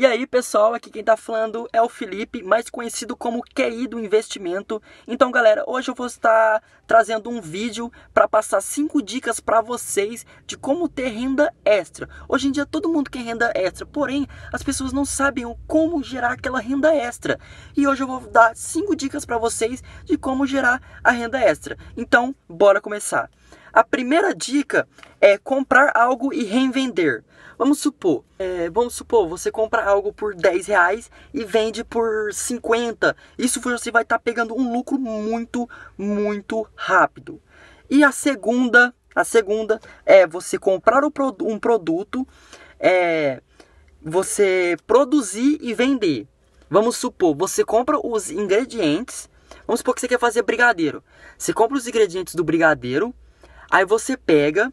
E aí, pessoal, aqui quem está falando é o Felipe, mais conhecido como QI do investimento. Então, galera, hoje eu vou estar trazendo um vídeo para passar cinco dicas para vocês de como ter renda extra. Hoje em dia todo mundo quer renda extra, porém as pessoas não sabem como gerar aquela renda extra. E hoje eu vou dar cinco dicas para vocês de como gerar a renda extra. Então, bora começar. A primeira dica é comprar algo e revender. Vamos supor, é, vamos supor, você compra algo por 10 reais e vende por 50. Isso você vai estar tá pegando um lucro muito, muito rápido. E a segunda, a segunda é você comprar um produto, é, você produzir e vender. Vamos supor, você compra os ingredientes. Vamos supor que você quer fazer brigadeiro. Você compra os ingredientes do brigadeiro Aí você pega,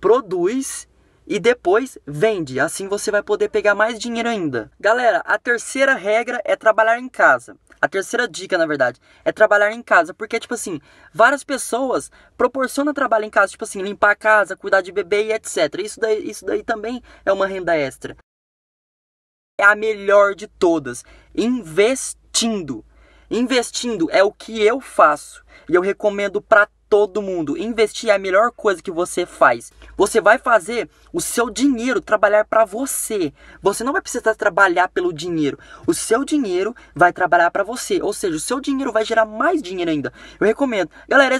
produz e depois vende. Assim você vai poder pegar mais dinheiro ainda. Galera, a terceira regra é trabalhar em casa. A terceira dica, na verdade, é trabalhar em casa, porque tipo assim, várias pessoas proporcionam trabalho em casa, tipo assim, limpar a casa, cuidar de bebê e etc. Isso daí, isso daí também é uma renda extra. É a melhor de todas, investindo. Investindo é o que eu faço e eu recomendo para todo mundo. Investir é a melhor coisa que você faz. Você vai fazer o seu dinheiro trabalhar para você. Você não vai precisar trabalhar pelo dinheiro. O seu dinheiro vai trabalhar para você. Ou seja, o seu dinheiro vai gerar mais dinheiro ainda. Eu recomendo. Galera,